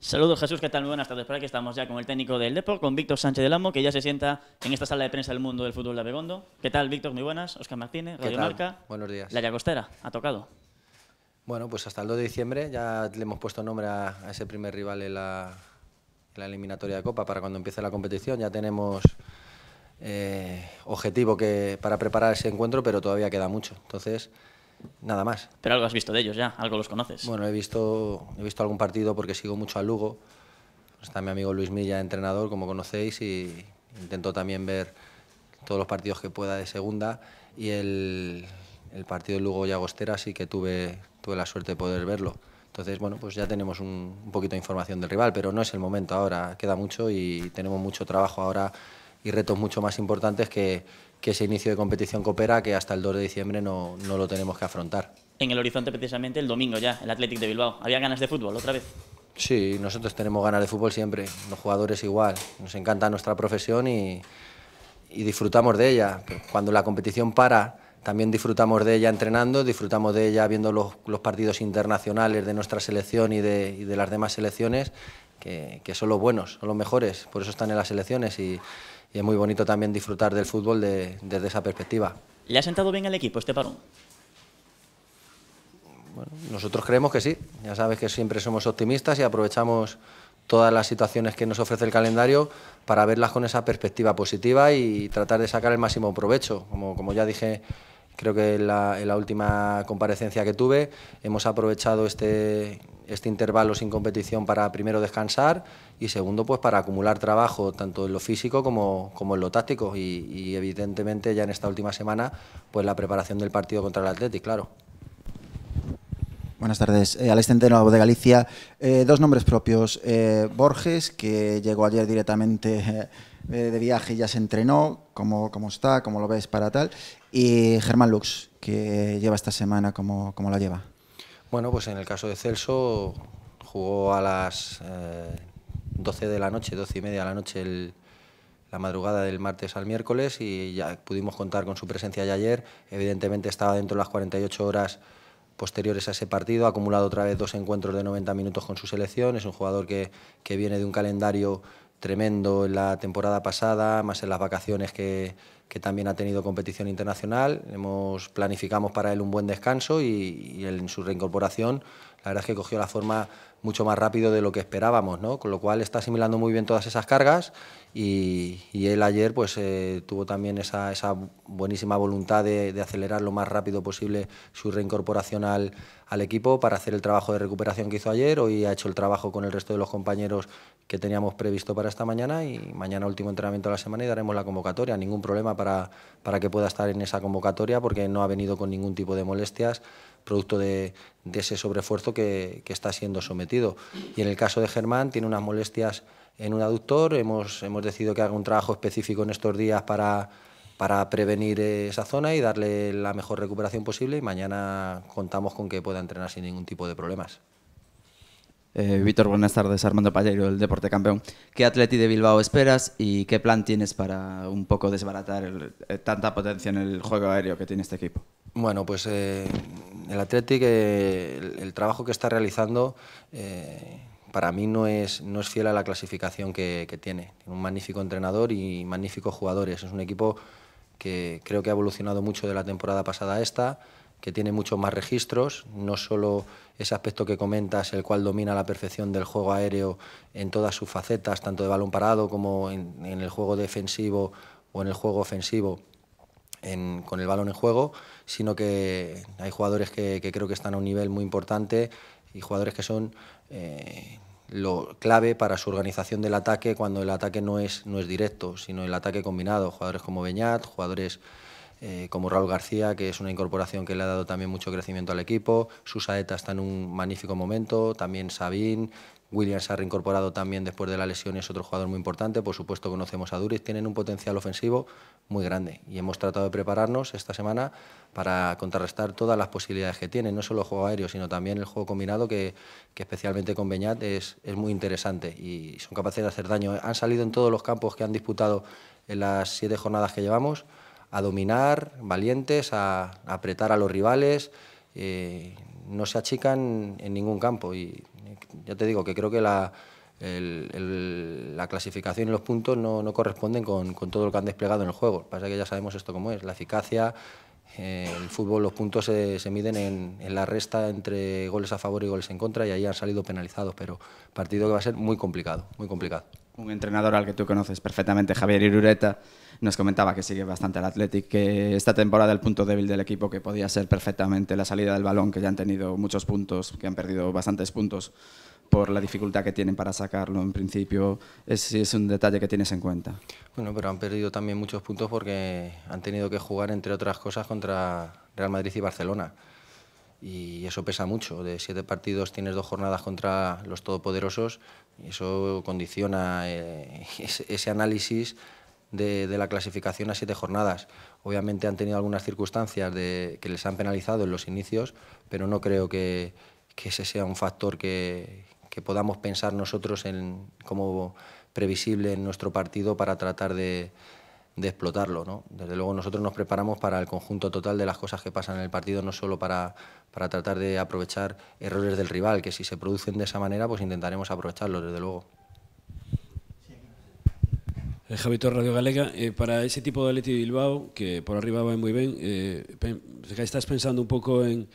Saludos Jesús, ¿qué tal? Muy buenas tardes. Por que estamos ya con el técnico del Depor, con Víctor Sánchez del Amo, que ya se sienta en esta sala de prensa del mundo del fútbol de Abegondo. ¿Qué tal, Víctor? Muy buenas. Oscar Martínez, Radio Marca. Buenos días. La Llagostera, ha tocado. Bueno, pues hasta el 2 de diciembre ya le hemos puesto nombre a, ese primer rival en la, eliminatoria de Copa para cuando empiece la competición. Ya tenemos eh, objetivo que, para preparar ese encuentro, pero todavía queda mucho. Entonces nada más. Pero algo has visto de ellos ya, algo los conoces. Bueno, he visto, he visto algún partido porque sigo mucho a Lugo. Está mi amigo Luis Milla, entrenador, como conocéis, y intento también ver todos los partidos que pueda de segunda. Y el, el partido Lugo y Agostera sí que tuve, tuve la suerte de poder verlo. Entonces, bueno, pues ya tenemos un, un, poquito de información del rival, pero no es el momento ahora, queda mucho y tenemos mucho trabajo ahora y retos mucho más importantes que, que ese inicio de competición coopera, que hasta el 2 de diciembre no, no lo tenemos que afrontar. En el horizonte precisamente el domingo ya, el Athletic de Bilbao. ¿Había ganas de fútbol otra vez? Sí, nosotros tenemos ganas de fútbol siempre, los jugadores igual. Nos encanta nuestra profesión y, y disfrutamos de ella. Cuando la competición para, también disfrutamos de ella entrenando, disfrutamos de ella viendo los, los partidos internacionales de nuestra selección y de, de las demás selecciones, que, que, son los buenos, son los mejores, por eso están en las selecciones. Y, y es muy bonito también disfrutar del fútbol desde esa perspectiva. ¿Le ha sentado bien al equipo este parón? nosotros creemos que sí. Ya sabes que siempre somos optimistas y aprovechamos todas las situaciones que nos ofrece el calendario para verlas con esa perspectiva positiva y tratar de sacar el máximo provecho. Como, como ya dije Creo que en la, última comparecencia que tuve hemos aprovechado este, este intervalo sin competición para primero descansar y segundo pues para acumular trabajo tanto en lo físico como, en lo táctico y, evidentemente ya en esta última semana pues la preparación del partido contra el Atlético, claro. Buenas tardes, eh, Alex Centeno de Galicia. Eh, dos nombres propios. Eh, Borges, que llegó ayer directamente de viaje y ya se entrenó. ¿Cómo, ¿Cómo está? ¿Cómo lo ves para tal? Y Germán Lux, que lleva esta semana, ¿cómo, la lleva? Bueno, pues en el caso de Celso, jugó a las 12 eh, de la noche, 12 y media de la noche, la madrugada del martes al miércoles, y ya pudimos contar con su presencia ya ayer. Evidentemente estaba dentro de las 48 horas posteriores a ese partido, ha acumulado otra vez dos encuentros de 90 minutos con su selección, es un jugador que viene de un calendario tremendo en la temporada pasada, más en las vacaciones que, que también ha tenido competición internacional. Hemos, planificamos para él un buen descanso y, en su reincorporación la verdad es que cogió la forma mucho más rápido de lo que esperábamos, ¿no? con lo cual está asimilando muy bien todas esas cargas y, él ayer pues, eh, tuvo también esa, buenísima voluntad de, acelerar lo más rápido posible su reincorporación al, equipo para hacer el trabajo de recuperación que hizo ayer, hoy ha hecho el trabajo con el resto de los compañeros que teníamos previsto para esta mañana y mañana último entrenamiento de la semana y daremos la convocatoria, ningún problema para, que pueda estar en esa convocatoria porque no ha venido con ningún tipo de molestias producto de, ese sobrefuerzo que, está siendo sometido. Y en el caso de Germán, tiene unas molestias en un aductor, hemos, decidido que haga un trabajo específico en estos días para, para prevenir esa zona y darle la mejor recuperación posible y mañana contamos con que pueda entrenar sin ningún tipo de problemas. Eh, Víctor, buenas tardes. Armando Pallero, el Deporte Campeón. ¿Qué Atleti de Bilbao esperas y qué plan tienes para un poco desbaratar eh, tanta potencia en el juego aéreo que tiene este equipo? Bueno, pues eh, el Atleti, el, trabajo que está realizando para mí no es, fiel a la clasificación que, Tiene un magnífico entrenador y magníficos jugadores. Es un equipo que creo que ha evolucionado mucho de la temporada pasada a esta que tiene muchos más registros, no solo ese aspecto que comentas, el cual domina la perfección del juego aéreo en todas sus facetas, tanto de balón parado como en, el juego defensivo o en el juego ofensivo con el balón en juego, sino que hay jugadores que, creo que están a un nivel muy importante y jugadores que son eh, lo clave para su organización del ataque cuando el ataque no es, no es directo, sino el ataque combinado. Jugadores como Beñat, jugadores eh, como Raúl García, que es una incorporación que le ha dado también mucho crecimiento al equipo. Susaeta está en un magnífico momento, también Sabín, Williams ha reincorporado también después de la lesión, es otro jugador muy importante. Por supuesto, conocemos a Duris, tienen un potencial ofensivo muy grande y hemos tratado de prepararnos esta semana para contrarrestar todas las posibilidades que tienen, no solo el juego aéreo, sino también el juego combinado, que, especialmente con Beñat es, muy interesante y son capaces de hacer daño. Han salido en todos los campos que han disputado en las siete jornadas que llevamos a dominar, valientes, a, apretar a los rivales, eh, no se achican en ningún campo. Y ya te digo que creo que la, la clasificación y los puntos no, corresponden con, todo lo que han desplegado en el juego. Pasa que ya sabemos esto cómo es, la eficacia, eh, el fútbol, los puntos se, miden en, en, la resta entre goles a favor y goles en contra y ahí han salido penalizados, pero partido que va a ser muy complicado, muy complicado un entrenador al que tú conoces perfectamente, Javier Irureta, nos comentaba que sigue bastante al Athletic, que esta temporada el punto débil del equipo que podía ser perfectamente la salida del balón, que ya han tenido muchos puntos, que han perdido bastantes puntos por la dificultad que tienen para sacarlo en principio, es, es un detalle que tienes en cuenta. Bueno, pero han perdido también muchos puntos porque han tenido que jugar, entre otras cosas, contra Real Madrid y Barcelona y eso pesa mucho. De siete partidos tienes dos jornadas contra los todopoderosos y eso condiciona eh, ese análisis de, la clasificación a siete jornadas. Obviamente han tenido algunas circunstancias de, que les han penalizado en los inicios, pero no creo que, ese sea un factor que, que podamos pensar nosotros en, como previsible en nuestro partido para tratar de de explotarlo. ¿no? Desde luego nosotros nos preparamos para el conjunto total de las cosas que pasan en el partido, no solo para, para tratar de aprovechar errores del rival, que si se producen de esa manera, pues intentaremos aprovecharlos, desde luego. Eh, Javi Torres, Radio Galega, eh, para ese tipo de Atleti de Bilbao, que por arriba va muy bien, eh, estás pensando un poco en,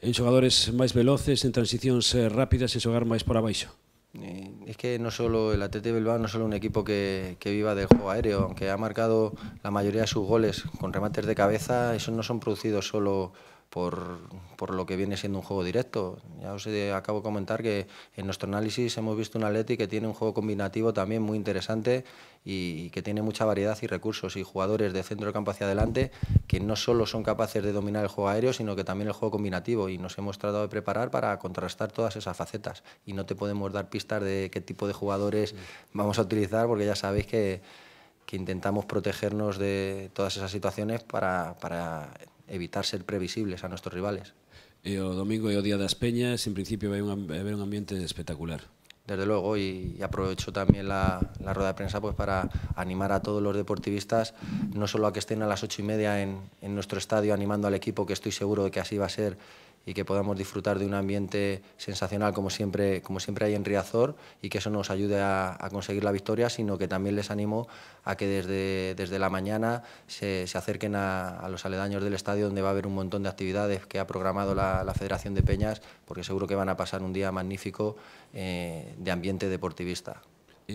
en xogadores máis veloces, en transicións eh, rápidas e xogar máis por abaixo? Eh, es que no solo el ATT Bilbao no solo un equipo que, que, viva del juego aéreo, aunque ha marcado la mayoría de sus goles con remates de cabeza, esos no son producidos solo por, por, lo que viene siendo un juego directo. Ya os acabo de comentar que en nuestro análisis hemos visto un Atleti que tiene un juego combinativo también muy interesante y, que tiene mucha variedad y recursos y jugadores de centro de campo hacia adelante que no solo son capaces de dominar el juego aéreo, sino que también el juego combinativo y nos hemos tratado de preparar para contrastar todas esas facetas y no te podemos dar pistas de qué tipo de jugadores vamos a utilizar porque ya sabéis que, que intentamos protegernos de todas esas situaciones para, para evitar ser previsibles a nuestros rivales. E domingo y e el Día las Peñas, en principio va a haber un ambiente espectacular. Desde luego, y, aprovecho también la, rueda de prensa pues, para animar a todos los deportivistas, no solo a que estén a las ocho y media en, en nuestro estadio animando al equipo, que estoy seguro de que así va a ser, y que podamos disfrutar de un ambiente sensacional como siempre, como siempre hay en Riazor y que eso nos ayude a, conseguir la victoria, sino que también les animo a que desde, desde la mañana se, acerquen a, los aledaños del estadio donde va a haber un montón de actividades que ha programado la, Federación de Peñas, porque seguro que van a pasar un día magnífico eh, de ambiente deportivista.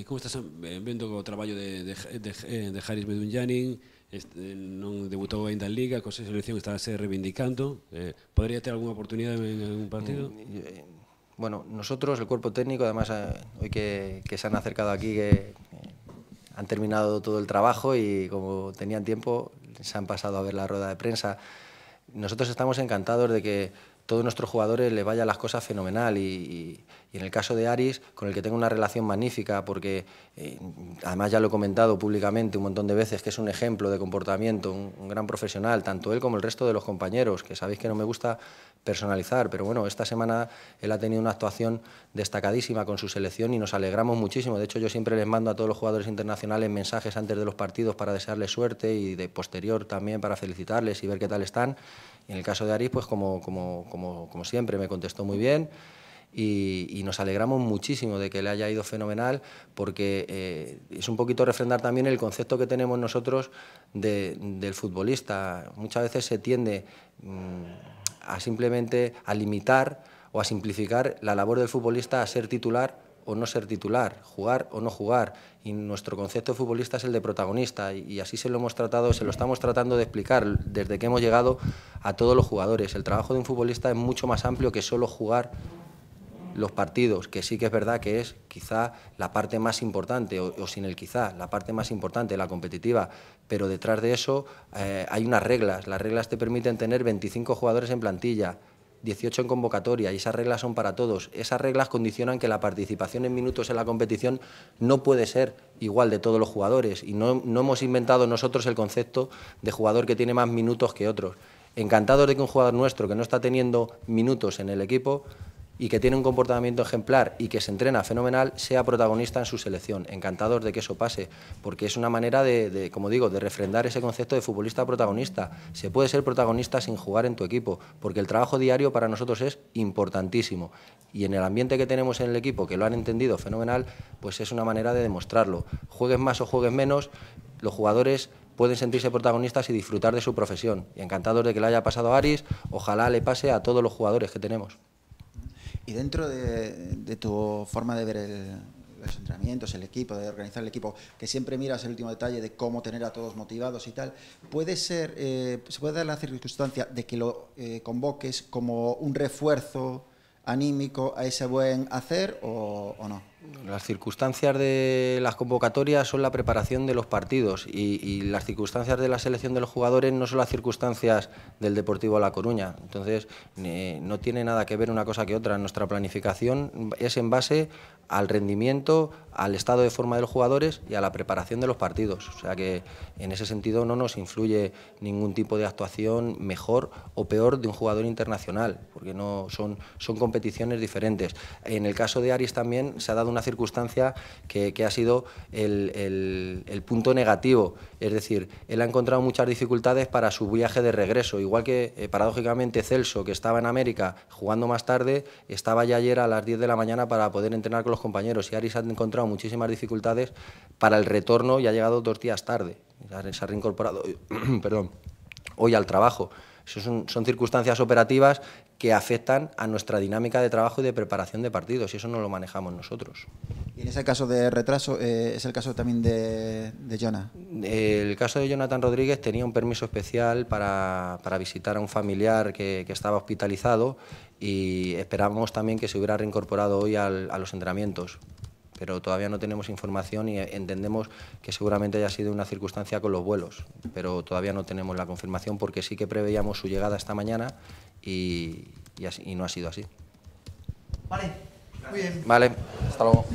¿Cómo estás eh, viendo el trabajo de, de, de, eh, este, no debutó debutou en Liga, que selección ser reivindicando. Eh, podría tener alguna oportunidad en algún partido? Mm, eh, bueno, nosotros, el cuerpo técnico, además, eh, hoy que, se han acercado aquí, que han terminado todo el trabajo y como tenían tiempo, se han pasado a ver la rueda de prensa. Nosotros estamos encantados de que todos nuestros jugadores les vayan las cosas fenomenal y y en el caso de Aris, con el que tengo una relación magnífica, porque eh, además ya lo he comentado públicamente un montón de veces, que es un ejemplo de comportamiento, un, gran profesional, tanto él como el resto de los compañeros, que sabéis que no me gusta personalizar, pero bueno, esta semana él ha tenido una actuación destacadísima con su selección y nos alegramos muchísimo. De hecho, yo siempre les mando a todos los jugadores internacionales mensajes antes de los partidos para desearles suerte y de posterior también para felicitarles y ver qué tal están. Y en el caso de Aris, pues como, como siempre, me contestó muy bien y, nos alegramos muchísimo de que le haya ido fenomenal porque eh, es un poquito refrendar también el concepto que tenemos nosotros del futbolista. Muchas veces se tiende mm, a simplemente a limitar o a simplificar la labor del futbolista a ser titular o no ser titular, jugar o no jugar. Y nuestro concepto de futbolista es el de protagonista y, y así se lo hemos tratado, se lo estamos tratando de explicar desde que hemos llegado a todos los jugadores. El trabajo de un futbolista es mucho más amplio que solo jugar los partidos, que sí que es verdad que es quizá la parte más importante, o, sin el quizá, la parte más importante, la competitiva, pero detrás de eso eh, hay unas reglas. Las reglas te permiten tener 25 jugadores en plantilla, 18 en convocatoria, y esas reglas son para todos. Esas reglas condicionan que la participación en minutos en la competición no puede ser igual de todos los jugadores, y no, no hemos inventado nosotros el concepto de jugador que tiene más minutos que otros. encantado de que un jugador nuestro que no está teniendo minutos en el equipo y que tiene un comportamiento ejemplar y que se entrena fenomenal sea protagonista en su selección. Encantados de que eso pase, porque es una manera de, como digo, de refrendar ese concepto de futbolista protagonista. Se puede ser protagonista sin jugar en tu equipo, porque el trabajo diario para nosotros es importantísimo. Y en el ambiente que tenemos en el equipo, que lo han entendido fenomenal, pues es una manera de demostrarlo. Juegues más o juegues menos, los jugadores pueden sentirse protagonistas y disfrutar de su profesión. Y encantados de que le haya pasado a Aris, ojalá le pase a todos los jugadores que tenemos. Y dentro de, tu forma de ver el, los entrenamientos, el equipo, de organizar el equipo, que siempre miras el último detalle de cómo tener a todos motivados y tal, puede ser, eh, se puede dar la circunstancia de que lo eh, convoques como un refuerzo anímico a ese buen hacer o no las circunstancias de las convocatorias son la preparación de los partidos y, las circunstancias de la selección de los jugadores no son las circunstancias del Deportivo La Coruña. Entonces, no tiene nada que ver una cosa que otra. Nuestra planificación es en base al rendimiento, al estado de forma de los jugadores y a la preparación de los partidos. O sea que en ese sentido no nos influye ningún tipo de actuación mejor o peor de un jugador internacional, porque no son, son competiciones diferentes. En el caso de Aris también se ha dado una circunstancia que, ha sido el, punto negativo. Es decir, él ha encontrado muchas dificultades para su viaje de regreso. Igual que, eh, paradójicamente, Celso, que estaba en América jugando más tarde, estaba ya ayer a las 10 de la mañana para poder entrenar con los compañeros. Y Aris ha encontrado muchísimas dificultades para el retorno y ha llegado dos días tarde. Se ha reincorporado, perdón, hoy al trabajo. Son, circunstancias operativas que afectan a nuestra dinámica de trabajo y de preparación de partidos y eso no lo manejamos nosotros. ¿Y en ese caso de retraso eh, es el caso también de, de El caso de Jonathan Rodríguez tenía un permiso especial para, para visitar a un familiar que, estaba hospitalizado y esperamos también que se hubiera reincorporado hoy a los entrenamientos, pero todavía no tenemos información y eh, entendemos que seguramente haya sido una circunstancia con los vuelos, pero todavía no tenemos la confirmación porque sí que preveíamos su llegada esta mañana y, no ha sido así. Vale, muy bien. Vale, hasta luego.